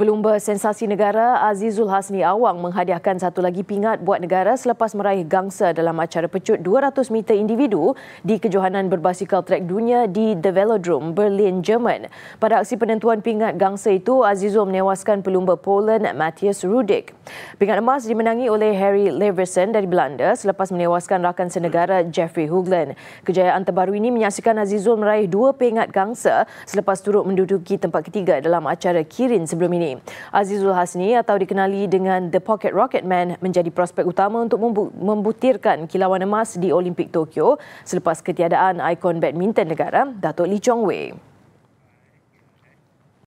Pelumba Sensasi Negara Azizul Hasni Awang menghadiahkan satu lagi pingat buat negara selepas meraih gangsa dalam acara pecut 200 meter individu di Kejohanan Berbasikal Trek Dunia di The Velodrome, Berlin, Jerman. Pada aksi penentuan pingat gangsa itu, Azizul menewaskan pelumba Poland Matthias Rudik. Pingat emas dimenangi oleh Harry Leverson dari Belanda selepas menewaskan rakan senegara Jeffrey Hoogland. Kejayaan terbaru ini menyaksikan Azizul meraih dua pingat gangsa selepas turut menduduki tempat ketiga dalam acara Kirin sebelum ini ini. Azizul Hasni atau dikenali dengan The Pocket Rocket Man menjadi prospek utama untuk membutirkan kilauan emas di Olimpik Tokyo selepas ketiadaan ikon badminton negara, Datuk Lee Chong Wei.